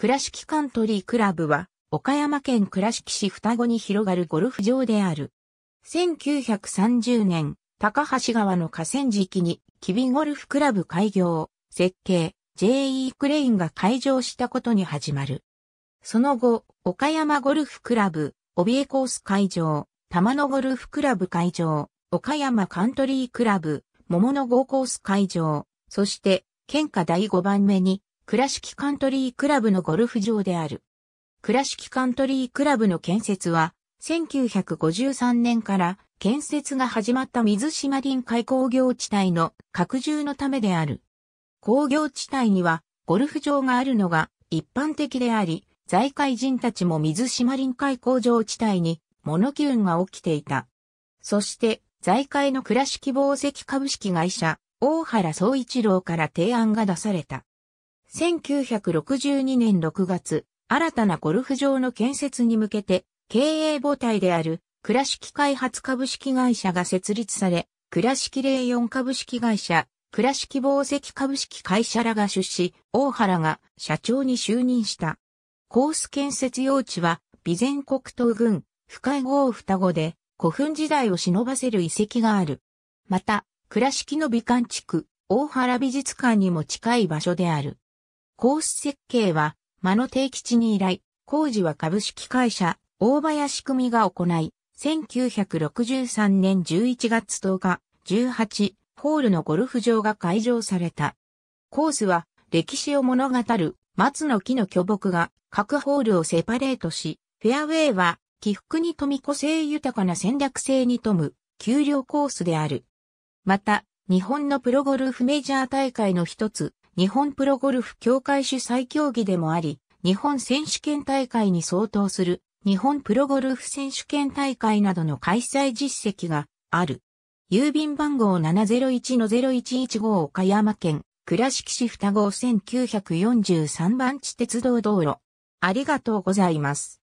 倉敷カントリークラブは、岡山県倉敷市双子に広がるゴルフ場である。1930年、高橋川の河川敷に、キビゴルフクラブ開業、設計、J.E. クレインが開場したことに始まる。その後、岡山ゴルフクラブ、帯江コース会場、玉野ゴルフクラブ会場、岡山カントリークラブ、桃の号コース会場、そして、県下第5番目に、倉敷カントリークラブのゴルフ場である。倉敷カントリークラブの建設は、1953年から建設が始まった水島臨海工業地帯の拡充のためである。工業地帯にはゴルフ場があるのが一般的であり、財界人たちも水島臨海工場地帯に物気運が起きていた。そして、財界の倉敷紡績株式会社、大原総一郎から提案が出された。1962年6月、新たなゴルフ場の建設に向けて、経営母体である、倉敷開発株式会社が設立され、倉敷レ四4株式会社、倉敷宝石株式会社らが出資、大原が社長に就任した。コース建設用地は、備前国東郡、深井郷双子で、古墳時代を忍ばせる遺跡がある。また、倉敷の美観地区、大原美術館にも近い場所である。コース設計は、間の定吉に依頼、工事は株式会社、大林組が行い、1963年11月10日、18ホールのゴルフ場が開場された。コースは、歴史を物語る松の木の巨木が各ホールをセパレートし、フェアウェイは起伏に富み個性豊かな戦略性に富む給料コースである。また、日本のプロゴルフメジャー大会の一つ、日本プロゴルフ協会主催競技でもあり、日本選手権大会に相当する日本プロゴルフ選手権大会などの開催実績がある。郵便番号701-0115岡山県倉敷市双子1943番地鉄道道路。ありがとうございます。